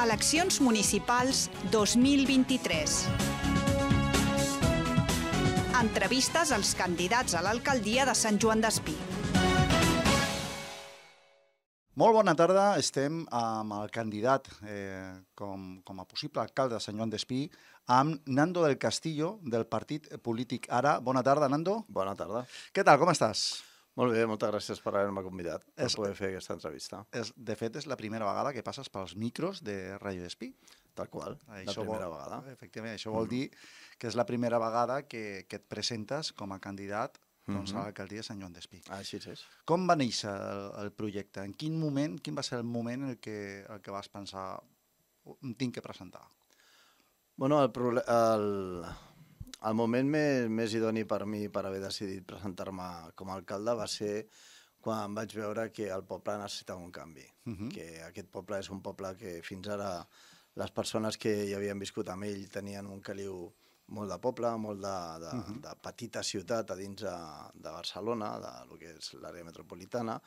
Eleccions municipals 2023. Entrevistes als candidats a l'alcaldia de Sant Joan d'Espí. Molt bona tarda, estem amb el candidat eh, com, com a possible alcalde de Sant Joan d'Espí, amb Nando del Castillo, del partit polític Ara. Bona tarda, Nando. Bona tarda. Què tal, com estàs? Molt bé, moltes gràcies per haver-me convidat és, per poder fer aquesta entrevista. És, de fet, és la primera vegada que passes pels micros de Radio Despí. Tal qual, això la primera vol, vegada. Efectivament, això vol mm. dir que és la primera vegada que, que et presentes com a candidat doncs, mm -hmm. a mm-hmm. l'alcaldia de Sant Joan d'Espí. Ah, així és. Com va néixer el, el projecte? En quin moment, quin va ser el moment en el que, el que vas pensar oh, em tinc que presentar? Bueno, el, el, el moment més, més idoni per mi per haver decidit presentar-me com a alcalde va ser quan vaig veure que el poble necessitava un canvi, uh mhm. -huh. que aquest poble és un poble que fins ara les persones que hi havien viscut amb ell tenien un caliu molt de poble, molt de, de, uh mhm. -huh. de petita ciutat a dins de, de Barcelona, de lo que és l'àrea metropolitana,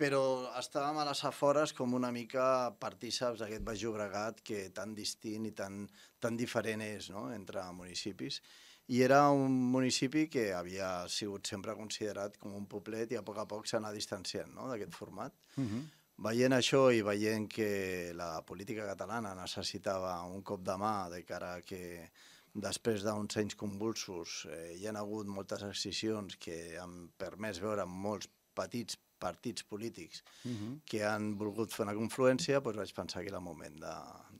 però estàvem a les afores com una mica partíceps d'aquest Baix Llobregat que tan distint i tan, tan diferent és no? entre municipis. I era un municipi que havia sigut sempre considerat com un poblet i a poc a poc anat distanciant no? d'aquest format. Uh mhm. -huh. Veient això i veient que la política catalana necessitava un cop de mà de cara que després d'uns anys convulsos eh, hi han hagut moltes excisions que han permès veure molts petits partits polítics uh mhm. -huh. que han volgut fer una confluència, doncs vaig pensar que era el moment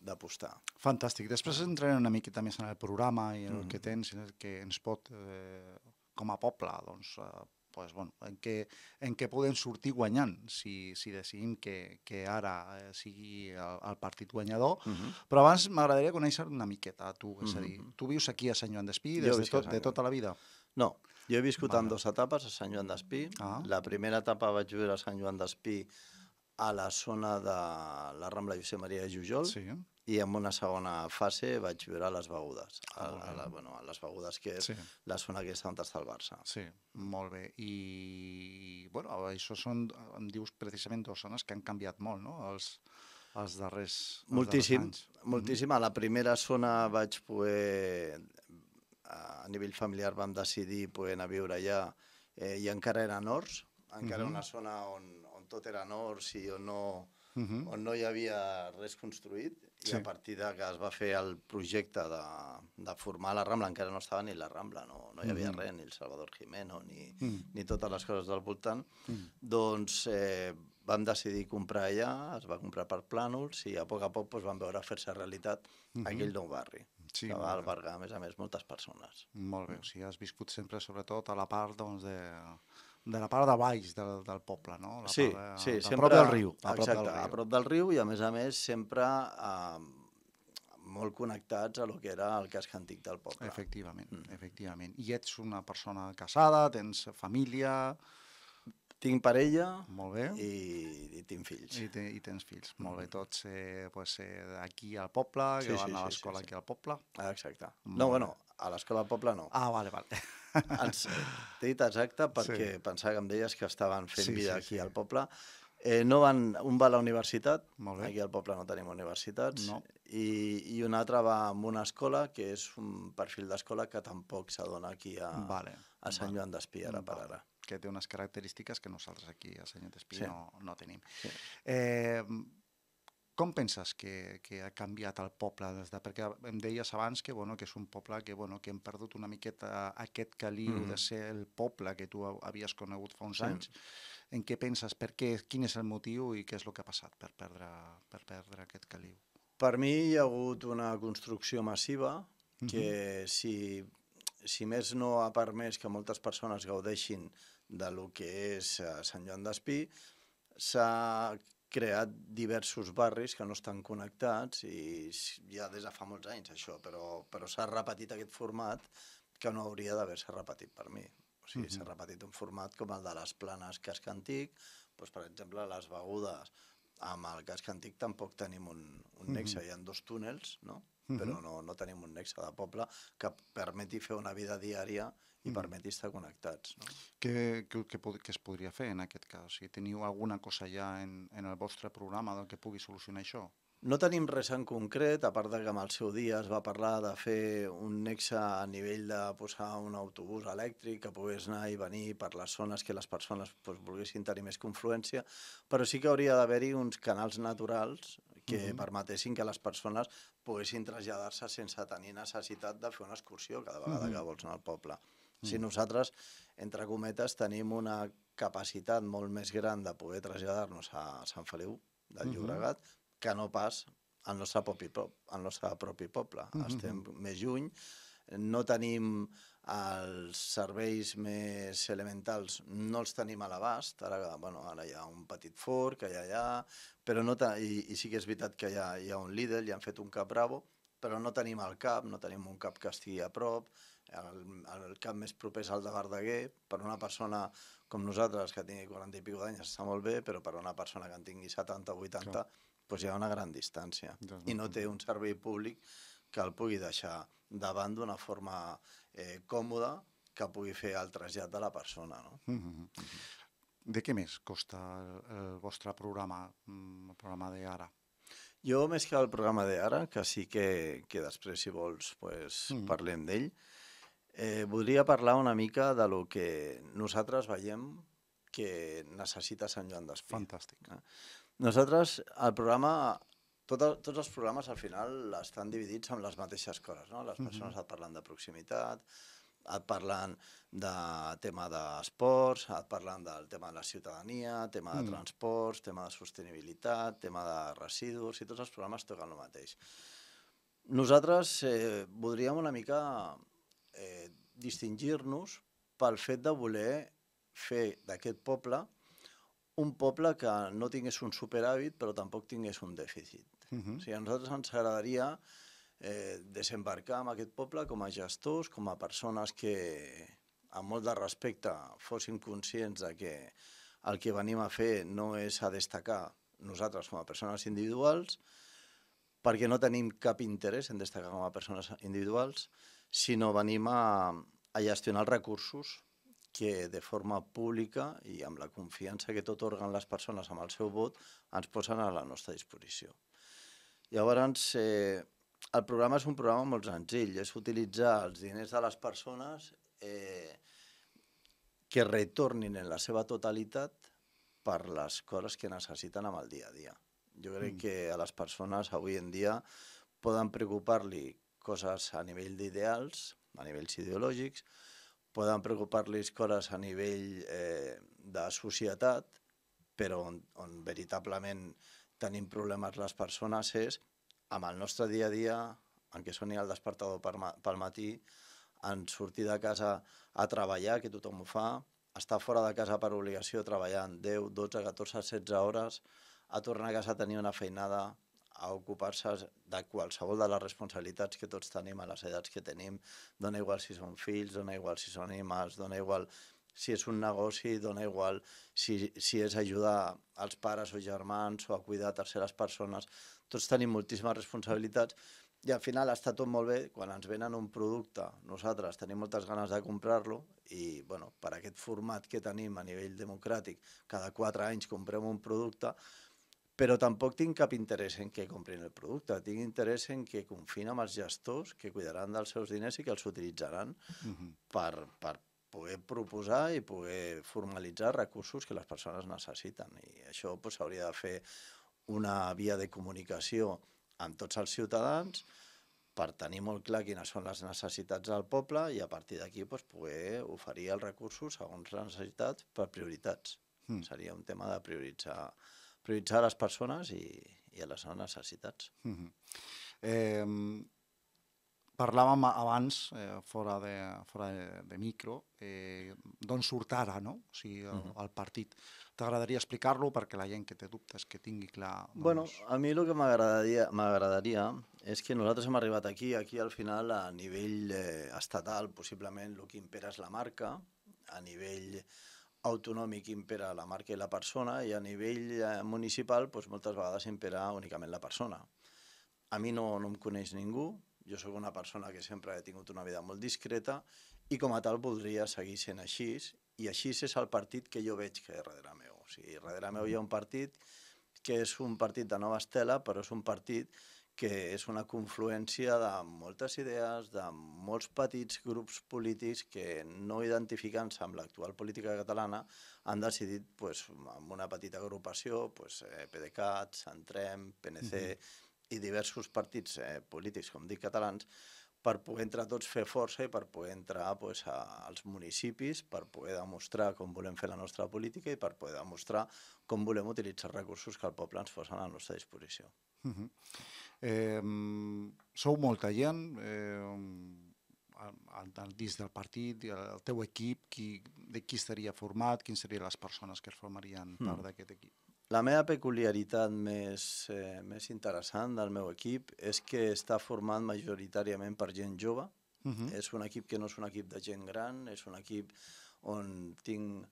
d'apostar. Fantàstic. Després entrarem una miqueta més en el programa i en uh -huh. el mhm. que tens, en el que ens pot, eh, com a poble, doncs, eh, pues, bueno, en, què, en què podem sortir guanyant si, si decidim que, que ara eh, sigui el, el partit guanyador. Uh mhm. -huh. Però abans m'agradaria conèixer una miqueta a tu, és uh -huh. a dir, tu vius aquí a Sant Joan d'Espí des de, tot, de tota la vida? No, jo he viscut vale. en dues etapes a Sant Joan d'Espí. Ah. La primera etapa vaig viure a Sant Joan d'Espí a la zona de la Rambla Josep Maria de Jujol sí. i en una segona fase vaig viure a les Begudes, a, ah, a, la, bueno, a les Begudes que és sí. la zona que està on està el Barça. Sí, molt bé. I, bueno, això són, em dius, precisament dues zones que han canviat molt, no?, els, els darrers, els moltíssim, darrers anys. Moltíssim. Mm -hmm. A la primera zona vaig poder a nivell familiar vam decidir poder anar a viure allà eh, i encara era horts, encara uh -huh. una zona on, on tot era nors i on no, uh -huh. on no hi havia res construït sí. i a partir de que es va fer el projecte de, de formar la Rambla, encara no estava ni la Rambla, no, no hi havia uh -huh. res, ni el Salvador Jimeno, ni, uh mm. -huh. ni totes les coses del voltant, uh mm. -huh. doncs eh, vam decidir comprar allà, es va comprar per plànols i a poc a poc doncs, vam veure fer-se realitat uh -huh. aquell nou barri. Sí, que va albergar, a més a més, moltes persones. Molt bé, mm. o sigui, has viscut sempre, sobretot, a la part doncs, de, de la part de baix del, del poble, no? La sí, part de, sí, de sempre... prop del riu. A exacte, del riu. a prop del riu i, a més a més, sempre eh, molt connectats a lo que era el casc antic del poble. Efectivament, mm. efectivament. I ets una persona casada, tens família... Tinc parella molt bé. I, i tinc fills. I, te, I tens fills, mm. molt bé, tots eh, pues, eh, aquí al poble, sí, que van sí, a l'escola sí, sí. aquí al poble. Ah, exacte. Molt no, bueno, a l'escola al poble no. Ah, vale, vale. Ens, T'he dit exacte perquè sí. pensava que em deies que estaven fent sí, vida sí, aquí sí. al poble. Eh, no van, un va a la universitat, molt bé. aquí al poble no tenim universitats, no. I, i un altre va a una escola, que és un perfil d'escola que tampoc s'adona aquí a, vale. a Sant vale. Joan d'Espí, ara vale. per ara que té unes característiques que nosaltres aquí a Senyor Despí sí. no, no tenim. Sí. Eh, com penses que, que ha canviat el poble des de... Perquè em deies abans que, bueno, que és un poble que, bueno, que hem perdut una miqueta aquest caliu mm -hmm. de ser el poble que tu havies conegut fa uns sí. anys. En què penses? Per què? Quin és el motiu i què és el que ha passat per perdre, per perdre aquest caliu? Per mi hi ha hagut una construcció massiva que mm -hmm. si si més no ha permès que moltes persones gaudeixin de lo que és eh, Sant Joan d'Espí, s'ha creat diversos barris que no estan connectats i ja des de fa molts anys això, però, però s'ha repetit aquest format que no hauria d'haver-se repetit per mi. O sigui, mm -hmm. s'ha repetit un format com el de les planes casc antic, doncs, per exemple, les begudes amb el casc antic tampoc tenim un, un nexe, mm -hmm. hi ha dos túnels, no? Mm -hmm. però no, no tenim un nexe de poble que permeti fer una vida diària i mm -hmm. permeti estar connectats. No? Què, què, què, què es podria fer en aquest cas? Si teniu alguna cosa ja en, en el vostre programa del que pugui solucionar això? No tenim res en concret, a part de que en el seu dia es va parlar de fer un nexe a nivell de posar un autobús elèctric que pogués anar i venir per les zones que les persones pues, doncs, volguessin tenir més confluència, però sí que hauria d'haver-hi uns canals naturals que mm -hmm. permetessin que les persones poguessin traslladar-se sense tenir necessitat de fer una excursió cada vegada mm -hmm. que vols anar al poble. Mm -hmm. Si nosaltres, entre cometes, tenim una capacitat molt més gran de poder traslladar-nos a Sant Feliu del Llobregat, uh -huh que no pas al nostre propi, al nostre propi poble. Mm -hmm. Estem més lluny, no tenim els serveis més elementals, no els tenim a l'abast, ara, bueno, ara hi ha un petit for que hi ha allà, però no i, i sí que és veritat que hi ha, hi ha un líder, li han fet un cap bravo, però no tenim el cap, no tenim un cap que estigui a prop, el, el cap més proper és el de Verdaguer, per una persona com nosaltres que tingui 40 i escaig d'anys està molt bé, però per una persona que en tingui 70 o 80 Clar doncs hi ha una gran distància i no té un servei públic que el pugui deixar davant d'una forma eh, còmoda que pugui fer el trasllat de la persona. No? Mm -hmm. De què més costa el vostre programa, mm, el programa de ara? Jo, més que el programa de ara, que sí que, que després, si vols, pues, mm. parlem d'ell, eh, voldria parlar una mica de lo que nosaltres veiem que necessita Sant Joan d'Espí. Fantàstic. Eh? Nosaltres, el programa, tot, tots els programes al final estan dividits amb les mateixes coses, no? Les persones mm -hmm. et parlen de proximitat, et parlen de tema d'esports, et parlen del tema de la ciutadania, tema de mm. transports, tema de sostenibilitat, tema de residus, i tots els programes toquen el mateix. Nosaltres eh, voldríem una mica eh, distingir-nos pel fet de voler fer d'aquest poble un poble que no tingués un superàvit però tampoc tingués un dèficit. Uh mhm. -huh. o sigui, a nosaltres ens agradaria eh, desembarcar en aquest poble com a gestors, com a persones que, amb molt de respecte, fóssim conscients de que el que venim a fer no és a destacar nosaltres com a persones individuals, perquè no tenim cap interès en destacar com a persones individuals, sinó venim a, a gestionar els recursos que de forma pública i amb la confiança que tot t'otorguen les persones amb el seu vot ens posen a la nostra disposició. Llavors, eh, el programa és un programa molt senzill, és utilitzar els diners de les persones eh, que retornin en la seva totalitat per les coses que necessiten amb el dia a dia. Jo crec mm. que a les persones avui en dia poden preocupar-li coses a nivell d'ideals, a nivells ideològics, poden preocupar-los coses a nivell eh, de societat, però on, on veritablement tenim problemes les persones és amb el nostre dia a dia, en què soni el despertador per ma pel matí, en sortir de casa a treballar, que tothom ho fa, estar fora de casa per obligació treballant 10, 12, 14, 16 hores, a tornar a casa a tenir una feinada, a ocupar-se de qualsevol de les responsabilitats que tots tenim a les edats que tenim. Dona igual si són fills, dona igual si són animals, dona igual si és un negoci, dona igual si, si és ajudar als pares o germans o a cuidar terceres persones. Tots tenim moltíssimes responsabilitats i al final està tot molt bé quan ens venen un producte. Nosaltres tenim moltes ganes de comprar-lo i bueno, per aquest format que tenim a nivell democràtic, cada quatre anys comprem un producte, però tampoc tinc cap interès en que comprin el producte, tinc interès en que confina amb els gestors que cuidaran dels seus diners i que els utilitzaran uh -huh. per, per poder proposar i poder formalitzar recursos que les persones necessiten. I això pues, hauria de fer una via de comunicació amb tots els ciutadans per tenir molt clar quines són les necessitats del poble i a partir d'aquí pues, poder oferir els recursos segons les necessitats per prioritats. Mm. Seria un tema de prioritzar prioritzar les persones i, i a les seves necessitats. Mm -hmm. eh, parlàvem abans, eh, fora, de, fora de, de micro, eh, d'on surt ara no? o sigui, el, mm -hmm. el partit. T'agradaria explicar-lo perquè la gent que té dubtes que tingui clar... Doncs... Bueno, a mi el que m'agradaria és que nosaltres hem arribat aquí, aquí al final a nivell eh, estatal, possiblement el que impera és la marca, a nivell autonòmic impera la marca i la persona i a nivell eh, municipal doncs, moltes vegades impera únicament la persona. A mi no, no em coneix ningú, jo sóc una persona que sempre he tingut una vida molt discreta i com a tal voldria seguir sent així i així és el partit que jo veig que hi ha darrere meu. O sigui, darrere meu hi ha un partit que és un partit de nova estela, però és un partit que és una confluència de moltes idees, de molts petits grups polítics que no identificant-se amb l'actual política catalana han decidit, pues, amb una petita agrupació, pues, eh, PDeCAT, Centrem, PNC mm -hmm. i diversos partits eh, polítics, com dic, catalans, per poder entre tots fer força i per poder entrar pues, a, als municipis, per poder demostrar com volem fer la nostra política i per poder demostrar com volem utilitzar recursos que el poble ens posa a la nostra disposició. Mm -hmm. Eh, sou molta gent, eh, dins del partit, el teu equip, qui, de qui estaria format, quines serien les persones que es formarien hmm. part d'aquest equip? La meva peculiaritat més, eh, més interessant del meu equip és que està format majoritàriament per gent jove. Uh -huh. És un equip que no és un equip de gent gran, és un equip on tinc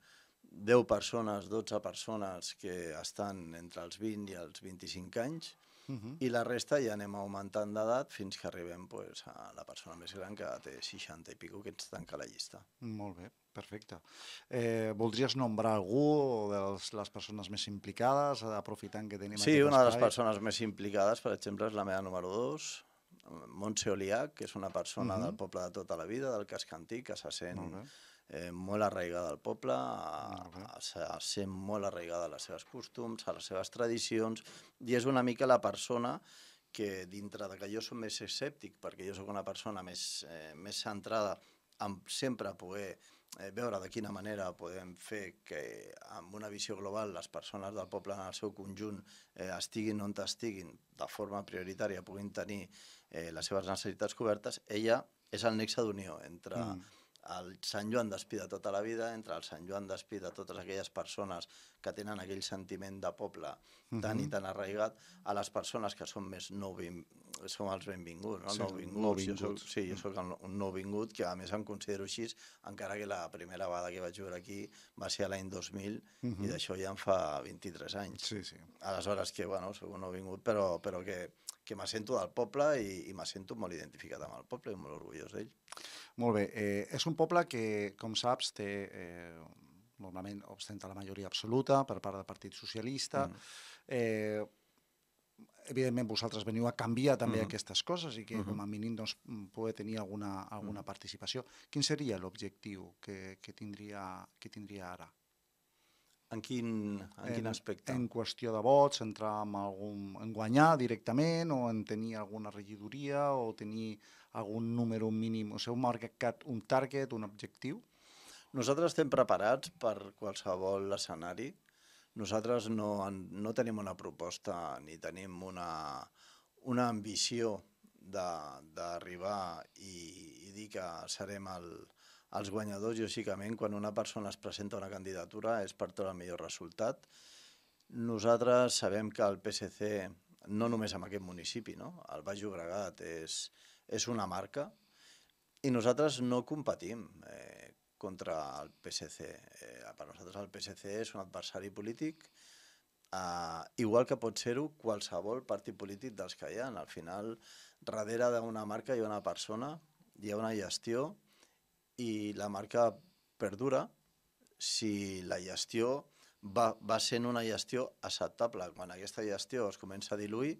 10 persones, 12 persones que estan entre els 20 i els 25 anys -huh. I la resta ja anem augmentant d'edat fins que arribem pues, a la persona més gran que té 60 i pico que ens tanca la llista. Molt bé, perfecte. Eh, voldries nombrar algú de les, les persones més implicades, aprofitant que tenim sí, aquest Sí, una de les persones més implicades, per exemple, és la meva número 2, Montse Oliac, que és una persona uh -huh. del poble de tota la vida, del casc antic, que se sent eh, molt arraigada al poble, a, a, a ser molt arraigada a les seves costums, a les seves tradicions, i és una mica la persona que dintre de que jo soc més escèptic, perquè jo sóc una persona més, eh, més centrada en sempre poder eh, veure de quina manera podem fer que amb una visió global les persones del poble en el seu conjunt eh, estiguin on estiguin de forma prioritària, puguin tenir eh, les seves necessitats cobertes, ella és el nexe d'unió entre... Mm el Sant Joan d'Espí de tota la vida, entre el Sant Joan d'Espí de totes aquelles persones que tenen aquell sentiment de poble tan uh mhm. -huh. i tan arraigat, a les persones que són més novin... som els benvinguts, no? Sí, nouvinguts. nouvinguts. Jo soc, sí, jo mm. soc un nouvingut, que a més em considero així, encara que la primera vegada que vaig jugar aquí va ser l'any 2000, uh -huh. i d'això ja en fa 23 anys. Sí, sí. Aleshores que, bueno, soc un nouvingut, però, però que que m'assento del poble i, i m'assento molt identificat amb el poble i molt orgullós d'ell. Molt bé. Eh, és un poble que, com saps, té, eh, normalment ostenta la majoria absoluta per part del Partit Socialista. Mm. Eh, evidentment vosaltres veniu a canviar també mm aquestes coses i que mm -hmm. com a mm-hmm. mínim doncs, pugui tenir alguna, alguna mm participació. Quin seria l'objectiu que, que, tindria, que tindria ara? En quin, en, en quin aspecte? En qüestió de vots, entrar en, algun, en guanyar directament o en tenir alguna regidoria o tenir algun número mínim. O sigui, un marcat, un target, un objectiu. Nosaltres estem preparats per qualsevol escenari. Nosaltres no, no tenim una proposta ni tenim una, una ambició d'arribar i, i dir que serem el, els guanyadors, lògicament, quan una persona es presenta a una candidatura és per tot el millor resultat. Nosaltres sabem que el PSC, no només en aquest municipi, no? el Baix Llobregat és, és una marca, i nosaltres no competim eh, contra el PSC. Eh, per nosaltres el PSC és un adversari polític, eh, igual que pot ser-ho qualsevol partit polític dels que hi ha. Al final, darrere d'una marca hi ha una persona, hi ha una gestió, i la marca perdura si la gestió va, va sent una gestió acceptable. Quan aquesta gestió es comença a diluir,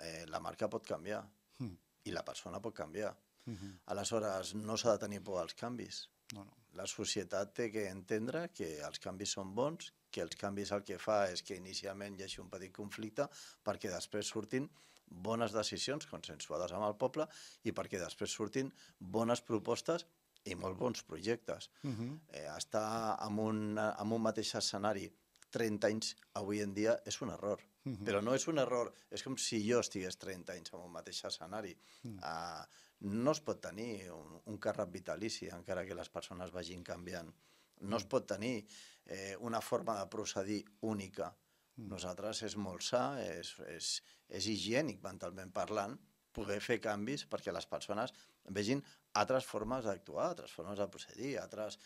eh, la marca pot canviar mm. i la persona pot canviar. Mm -hmm. Aleshores, no s'ha de tenir por als canvis. No, no. La societat té que entendre que els canvis són bons, que els canvis el que fa és que inicialment hi hagi un petit conflicte perquè després surtin bones decisions consensuades amb el poble i perquè després surtin bones propostes i molt bons projectes. Uh -huh. eh, estar en un, en un mateix escenari 30 anys avui en dia és un error. Uh -huh. Però no és un error, és com si jo estigués 30 anys en un mateix escenari. Uh -huh. eh, no es pot tenir un, un càrrec vitalici, encara que les persones vagin canviant. No es mm. pot tenir eh, una forma de procedir única. Mm. Nosaltres és molt sa, és, és, és higiènic mentalment parlant, poder fer canvis perquè les persones vegin altres formes d'actuar, altres formes de procedir, altres,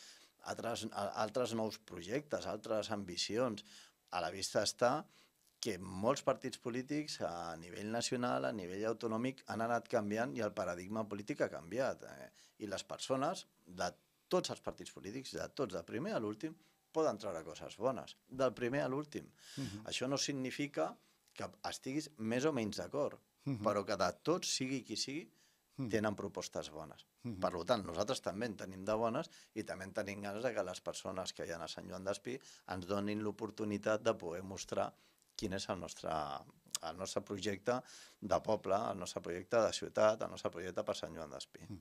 altres, altres nous projectes, altres ambicions. A la vista està que molts partits polítics a nivell nacional, a nivell autonòmic, han anat canviant i el paradigma polític ha canviat. Eh? I les persones de tots els partits polítics, de tots, de primer a l'últim, poden treure coses bones, del primer a l'últim. Uh mhm. -huh. Això no significa que estiguis més o menys d'acord, uh mhm. -huh. però que de tots, sigui qui sigui, mm. tenen propostes bones. Mm -hmm. Per tant, nosaltres també en tenim de bones i també en tenim ganes de que les persones que hi ha a Sant Joan d'Espí ens donin l'oportunitat de poder mostrar quin és el nostre, el nostre projecte de poble, el nostre projecte de ciutat, el nostre projecte per Sant Joan d'Espí. Mm.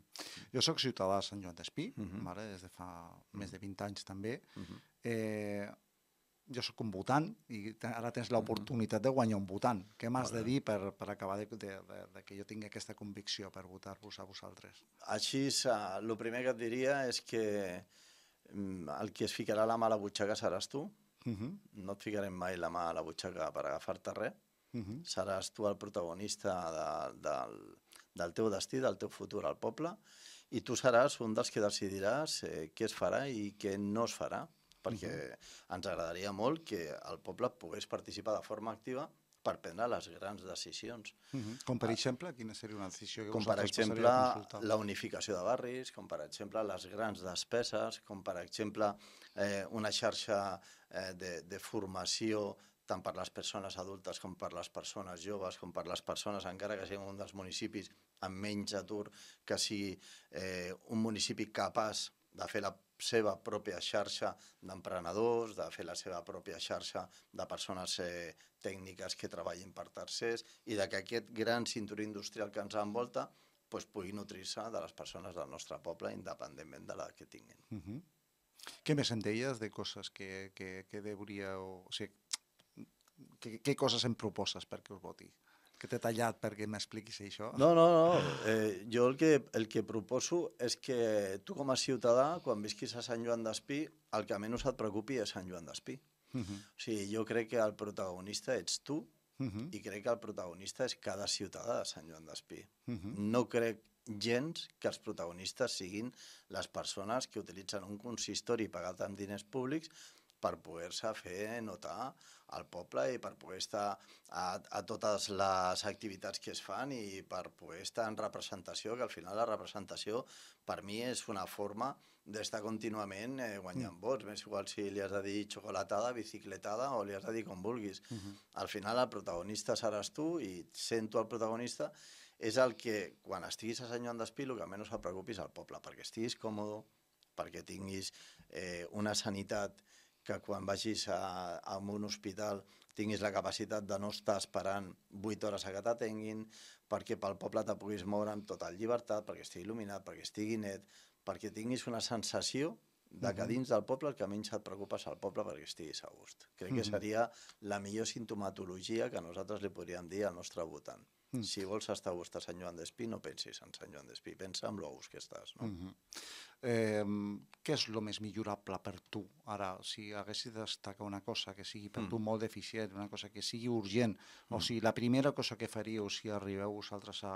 Jo sóc ciutadà de Sant Joan d'Espí, mm -hmm. mare, des de fa mm -hmm. més de 20 anys també. Mm -hmm. eh, jo sóc un votant i ara tens l'oportunitat de guanyar un votant. Què m'has de dir per, per acabar de, de, de, de que jo tingui aquesta convicció per votar-vos a vosaltres? Així, eh, el primer que et diria és que mm, el que es ficarà la mà a la butxaca seràs tu. Uh -huh. No et ficarem mai la mà a la butxaca per agafar-te res. Uh -huh. Seràs tu el protagonista de, del, del teu destí, del teu futur al poble, i tu seràs un dels que decidiràs eh, què es farà i què no es farà perquè ens agradaria molt que el poble pogués participar de forma activa per prendre les grans decisions. Uh -huh. Com per ah. exemple, quina seria una decisió que com per exemple, la unificació de barris, com per exemple les grans despeses, com per exemple eh, una xarxa eh, de, de formació tant per les persones adultes com per les persones joves, com per les persones, encara que siguin un dels municipis amb menys atur, que sigui eh, un municipi capaç de fer la seva pròpia xarxa d'emprenedors, de fer la seva pròpia xarxa de persones eh, tècniques que treballin per tercers i de que aquest gran cinturí industrial que ens envolta pues, pugui nutrir-se de les persones del nostre poble independentment de la que tinguin. Uh -huh. Què més en deies de coses que, que, que deuria... O sigui, què coses em proposes perquè us voti? que t'he tallat perquè m'expliquis això. No, no, no. Eh, jo el que, el que proposo és que tu com a ciutadà, quan visquis a Sant Joan d'Espí, el que menys et preocupi és Sant Joan d'Espí. Uh mhm. -huh. O sigui, jo crec que el protagonista ets tu uh mhm. -huh. i crec que el protagonista és cada ciutadà de Sant Joan d'Espí. Uh mhm. -huh. No crec gens que els protagonistes siguin les persones que utilitzen un consistori pagat amb diners públics per poder-se fer notar al poble i per poder estar a, a totes les activitats que es fan i per poder estar en representació, que al final la representació per mi és una forma d'estar contínuament eh, guanyant mm. vots, més igual si li has de dir xocolatada, bicicletada o li has de dir com vulguis. Mm -hmm. Al final el protagonista seràs tu i sent tu el protagonista és el que, quan estiguis a Sant Joan d'Espí, el que menys et preocupis al poble, perquè estiguis còmode, perquè tinguis eh, una sanitat que quan vagis a, a un hospital tinguis la capacitat de no estar esperant 8 hores a que t'atenguin, perquè pel poble te puguis moure amb total llibertat, perquè estigui il·luminat, perquè estigui net, perquè tinguis una sensació de que dins del poble el que menys et preocupa és el poble perquè estiguis a gust. Crec que seria la millor sintomatologia que nosaltres li podríem dir al nostre votant. Mm. Si vols estar a gust a Sant Joan d'Espí, no pensis en Sant Joan d'Espí, pensa en l'ous que estàs. No? Mm -hmm. Eh, què és el més millorable per tu? Ara, si haguessis de destacar una cosa que sigui per mm. tu molt deficient, una cosa que sigui urgent, mm. o hmm. sigui, la primera cosa que faríeu si arribeu vosaltres a,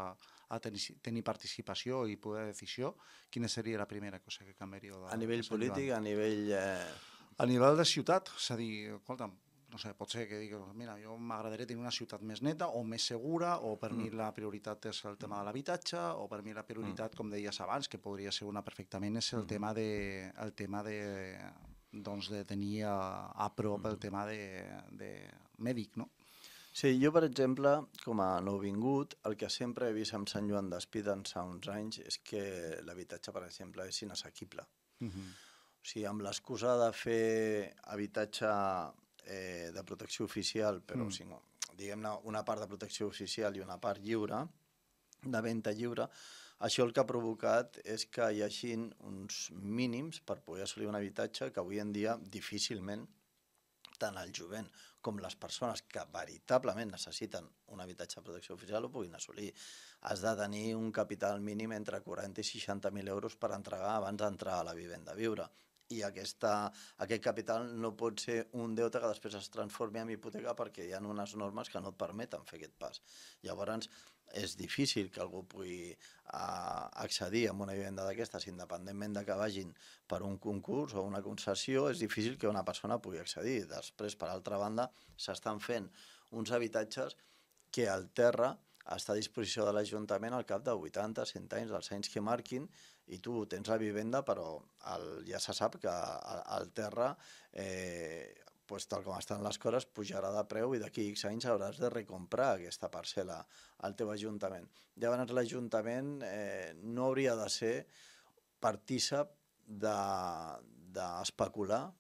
a tenir, tenir participació i poder decisió, quina seria la primera cosa que canviaríeu? De, a nivell polític, a nivell... Eh... A nivell de ciutat, és a dir, escolta'm, no sé, pot ser que diguis, mira, jo m'agradaria tenir una ciutat més neta o més segura, o per mm. mi la prioritat és el tema de l'habitatge, o per mi la prioritat, mm. com deies abans, que podria ser una perfectament, és el mm. tema de, el tema de, doncs, de tenir a, a prop mm. el tema de, de mèdic, no? Sí, jo, per exemple, com a nouvingut, el que sempre he vist amb Sant Joan d'Espí d'ençà uns anys és que l'habitatge, per exemple, és inassequible. Mm -hmm. O sigui, amb l'excusa de fer habitatge eh, de protecció oficial, però mm. si no, diguem-ne una part de protecció oficial i una part lliure, de venda lliure, això el que ha provocat és que hi hagi uns mínims per poder assolir un habitatge que avui en dia difícilment tant el jovent com les persones que veritablement necessiten un habitatge de protecció oficial ho puguin assolir. Has de tenir un capital mínim entre 40 i 60.000 euros per entregar abans d'entrar a la vivenda a viure i aquesta, aquest capital no pot ser un deute que després es transformi en hipoteca perquè hi ha unes normes que no et permeten fer aquest pas. Llavors, és difícil que algú pugui a, eh, accedir a una vivenda d'aquestes, independentment de que vagin per un concurs o una concessió, és difícil que una persona pugui accedir. Després, per altra banda, s'estan fent uns habitatges que el terra està a disposició de l'Ajuntament al cap de 80, 100 anys, dels anys que marquin, i tu tens la vivenda, però el, ja se sap que al terra eh, pues, tal com estan les coses, pujarà de preu i d'aquí X anys hauràs de recomprar aquesta parcel·la al teu Ajuntament. Llavors l'Ajuntament eh, no hauria de ser partícip d'especular de,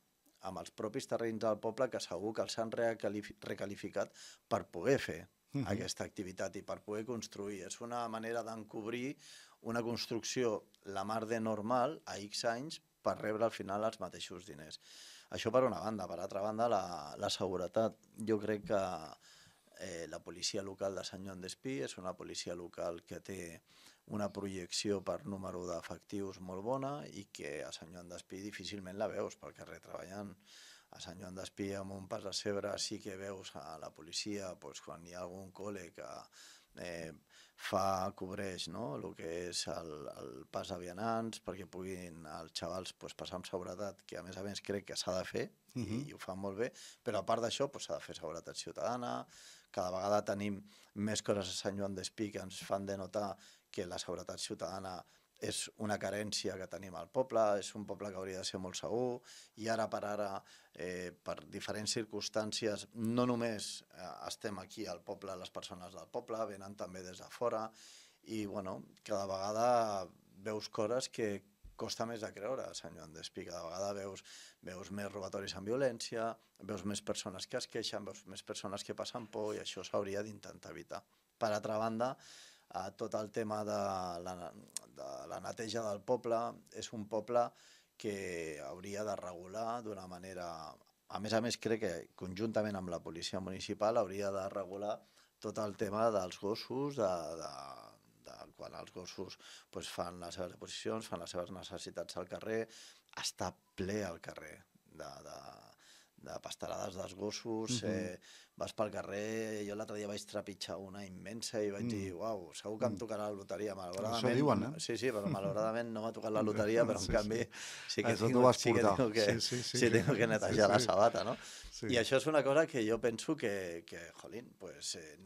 amb els propis terrenys del poble que segur que els han recalificat per poder fer uh mhm. -huh. aquesta activitat i per poder construir. És una manera d'encobrir una construcció la mar de normal a X anys per rebre al final els mateixos diners. Això per una banda. Per altra banda, la, la seguretat. Jo crec que eh, la policia local de Sant Joan d'Espí és una policia local que té una projecció per número d'efectius molt bona i que a Sant Joan d'Espí difícilment la veus pel carrer treballant. A Sant Joan d'Espí, amb un pas de cebre, sí que veus a la policia doncs, quan hi ha algun col·le que eh, fa, cobreix no? el que és el, el pas de vianants perquè puguin els xavals pues, passar amb seguretat, que a més a més crec que s'ha de fer uh -huh. i, i ho fan molt bé, però a part d'això s'ha pues, de fer seguretat ciutadana, cada vegada tenim més coses a Sant Joan d'Espí que ens fan de notar que la seguretat ciutadana és una carència que tenim al poble, és un poble que hauria de ser molt segur, i ara per ara, eh, per diferents circumstàncies, no només eh, estem aquí al poble, les persones del poble, venen també des de fora, i bueno, cada vegada veus coses que costa més de creure Sant Joan Despí, cada vegada veus, veus més robatoris amb violència, veus més persones que es queixen, veus més persones que passen por, i això s'hauria d'intentar evitar. Per altra banda, a tot el tema de la, de la neteja del poble. És un poble que hauria de regular d'una manera... A més a més, crec que conjuntament amb la policia municipal hauria de regular tot el tema dels gossos, de, de, de quan els gossos pues, fan les seves posicions, fan les seves necessitats al carrer, està ple al carrer de, de, de pastelades dels gossos, mm -hmm. eh, vas pel carrer, jo l'altre dia vaig trepitjar una immensa i vaig mm. dir, uau, segur que em mm. tocarà la loteria, malauradament. Això diuen, eh? Sí, sí, però malauradament no m'ha tocat la loteria, però en sí, canvi sí que, tinc, sí que, tinc, que, sí, sí, sí, sí, tinc que netejar sí, sí. la sabata, no? Sí. I això és una cosa que jo penso que, que jolín, pues, eh,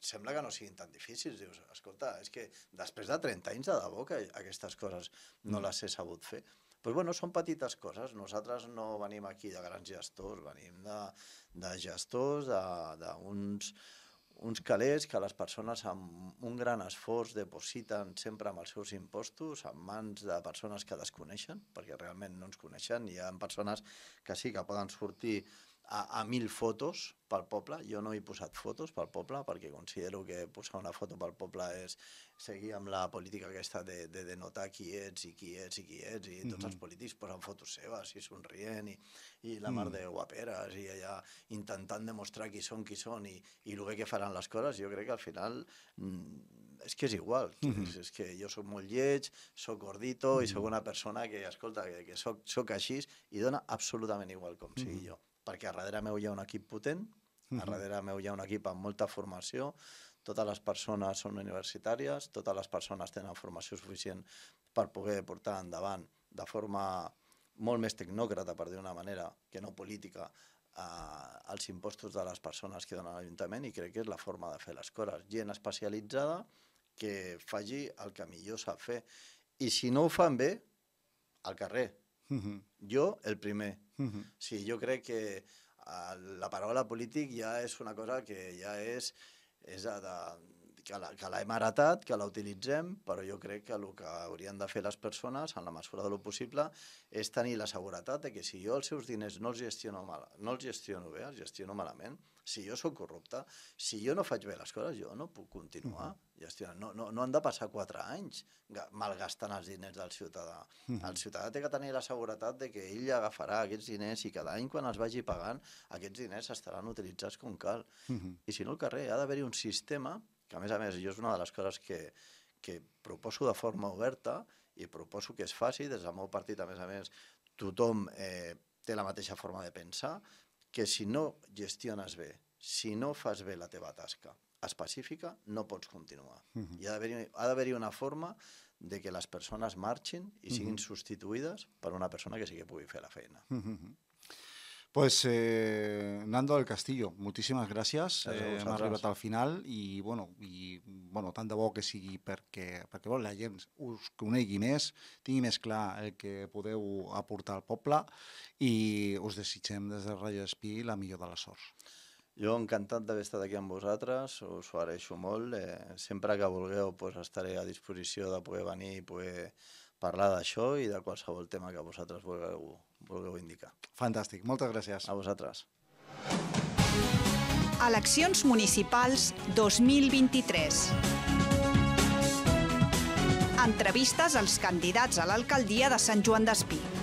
sembla que no siguin tan difícils. Dius, escolta, és que després de 30 anys de debò que aquestes coses no mm. les he sabut fer. Però bueno, són petites coses. Nosaltres no venim aquí de grans gestors, venim de, de gestors, d'uns uns calés que les persones amb un gran esforç depositen sempre amb els seus impostos en mans de persones que desconeixen, perquè realment no ens coneixen. Hi ha persones que sí que poden sortir a, a mil fotos pel poble. Jo no he posat fotos pel poble perquè considero que posar una foto pel poble és seguir amb la política aquesta de, de denotar qui ets i qui ets i qui ets i tots mm -hmm. els mhm. polítics posen fotos seves i somrient i, i la mar mhm. de guaperes i allà intentant demostrar qui són, qui són i, i el bé que faran les coses. Jo crec que al final mm, és que és igual. Mm -hmm. és, és que jo sóc molt lleig, sóc gordito mm -hmm. i sóc mhm. una persona que, escolta, que, que sóc, sóc així i dona absolutament igual com mm -hmm. sigui jo perquè a darrere meu hi ha un equip potent, a mhm. darrere meu hi ha un equip amb molta formació, totes les persones són universitàries, totes les persones tenen formació suficient per poder portar endavant de forma molt més tecnòcrata, per dir una manera, que no política, eh, els impostos de les persones que donen l'Ajuntament i crec que és la forma de fer les coses. Gent especialitzada que faci el que millor sap fer. I si no ho fan bé, al carrer, Yo, el primer. Sí, yo creo que ah, la parábola política ya es una cosa que ya es de, que la, que l'hem heretat, que la utilitzem, però jo crec que el que haurien de fer les persones, en la mesura de lo possible, és tenir la seguretat de que si jo els seus diners no els gestiono, mal, no els gestiono bé, els gestiono malament, si jo sóc corrupte, si jo no faig bé les coses, jo no puc continuar uh -huh. gestionant. No, no, no han de passar quatre anys malgastant els diners del ciutadà. Uh -huh. El ciutadà té que tenir la seguretat de que ell agafarà aquests diners i cada any quan els vagi pagant, aquests diners estaran utilitzats com cal. Uh -huh. I si no, al carrer ha d'haver-hi un sistema que a més a més jo és una de les coses que, que proposo de forma oberta i proposo que es faci, des del meu partit a més a més tothom eh, té la mateixa forma de pensar, que si no gestiones bé, si no fas bé la teva tasca específica, no pots continuar. Uh mhm. -huh. I ha d'haver-hi una forma de que les persones marxin i mhm. siguin uh -huh. substituïdes per una persona que sí que pugui fer la feina. Uh mhm, -huh. Pues eh, Nando del Castillo, moltíssimes gràcies. Eh, Hem arribat al final i, bueno, i, bueno, tant de bo que sigui perquè, perquè bueno, la gent us conegui més, tingui més clar el que podeu aportar al poble i us desitgem des de Radio Espí la millor de les sorts. Jo encantat d'haver estat aquí amb vosaltres, us ho agraeixo molt. Eh, sempre que vulgueu pues, estaré a disposició de poder venir i poder parlar d'això i de qualsevol tema que vosaltres vulgueu vulgueu indicar. Fantàstic, moltes gràcies. A vosaltres. Eleccions municipals 2023. Entrevistes als candidats a l'alcaldia de Sant Joan d'Espí.